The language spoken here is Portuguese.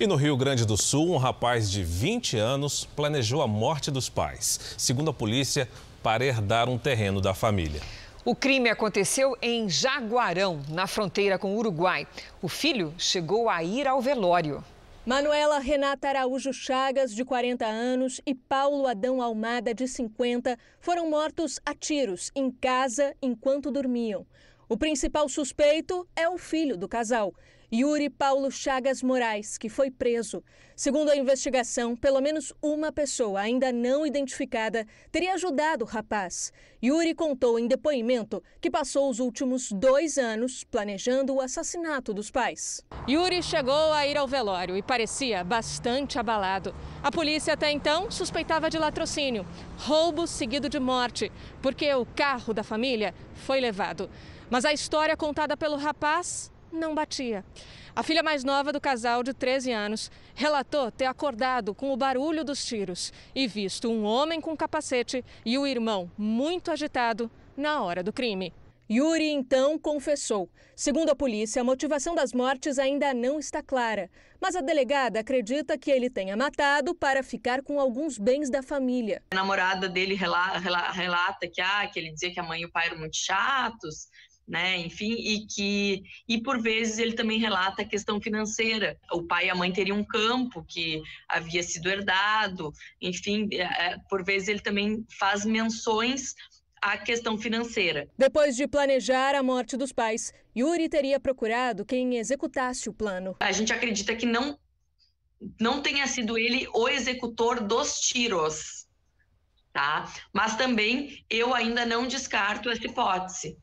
E no Rio Grande do Sul, um rapaz de 20 anos planejou a morte dos pais, segundo a polícia, para herdar um terreno da família. O crime aconteceu em Jaguarão, na fronteira com o Uruguai. O filho chegou a ir ao velório. Manuela Renata Araújo Chagas, de 40 anos, e Paulo Adão Almada, de 50, foram mortos a tiros em casa enquanto dormiam. O principal suspeito é o filho do casal. Yuri Paulo Chagas Moraes, que foi preso. Segundo a investigação, pelo menos uma pessoa ainda não identificada teria ajudado o rapaz. Yuri contou em depoimento que passou os últimos dois anos planejando o assassinato dos pais. Yuri chegou a ir ao velório e parecia bastante abalado. A polícia até então suspeitava de latrocínio, roubo seguido de morte, porque o carro da família foi levado. Mas a história contada pelo rapaz não batia. A filha mais nova do casal, de 13 anos, relatou ter acordado com o barulho dos tiros e visto um homem com capacete e o irmão muito agitado na hora do crime. Yuri então confessou. Segundo a polícia, a motivação das mortes ainda não está clara, mas a delegada acredita que ele tenha matado para ficar com alguns bens da família. A namorada dele relata, relata que, ah, que ele dizia que a mãe e o pai eram muito chatos, né? Enfim, e que e por vezes ele também relata a questão financeira. O pai e a mãe teriam um campo que havia sido herdado, enfim, é, é, por vezes ele também faz menções à questão financeira. Depois de planejar a morte dos pais, Yuri teria procurado quem executasse o plano. A gente acredita que não não tenha sido ele o executor dos tiros, tá? Mas também eu ainda não descarto essa hipótese.